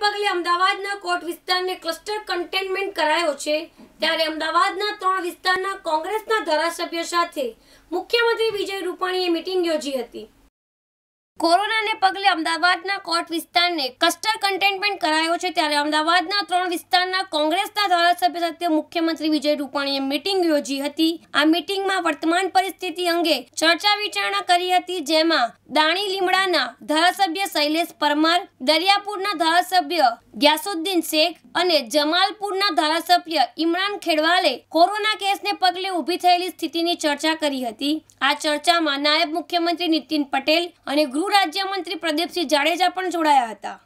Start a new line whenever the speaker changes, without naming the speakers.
પગલે અમદાવાદના કોટ વિસ્તારને ક્લસ્ટર કન્ટેનમેન્ટ કરાયો છે ત્યારે અમદાવાદના ત્રણ વિસ્તારના કોંગ્રેસના ધારાસભ્ય સાથે મુખ્યમંત્રી વિજય રૂપાણીએ મિટિંગ યોજી હતી કોરોનાને પગલે અમદાવાદના કોર્ટ વિસ્તારને કસ્ટર કન્ટેનમેન્ટ કરાયો છે ત્યારે અમદાવાદના ત્રણ વિસ્તારના કોંગ્રેસના ધારાસભ્ય સાથે મુખ્યમંત્રી વિજય રૂપાણીએ મિટિંગ યોજી હતી આ મિટિંગમાં વર્તમાન પરિસ્થિતિ અંગે ચર્ચા વિચારણા કરી હતી જેમાં દાણી લીમડાના ધારાસભ્ય શૈલેષ પરમાર દરિયાપુરના ધારાસભ્ય ગ્યાસુદ્દીન શેખ અને જમાલપુરના ધારાસભ્ય ઇમરાન ખેડવાલે કોરોના કેસને પગલે ઊભી થયેલી સ્થિતિની ચર્ચા કરી હતી આ ચર્ચામાં નાયબ મુખ્યમંત્રી નીતિન પટેલ અને ગૃહ રાજ્યમંત્રી પ્રદીપસિંહ જાડેજા પણ જોડાયા હતા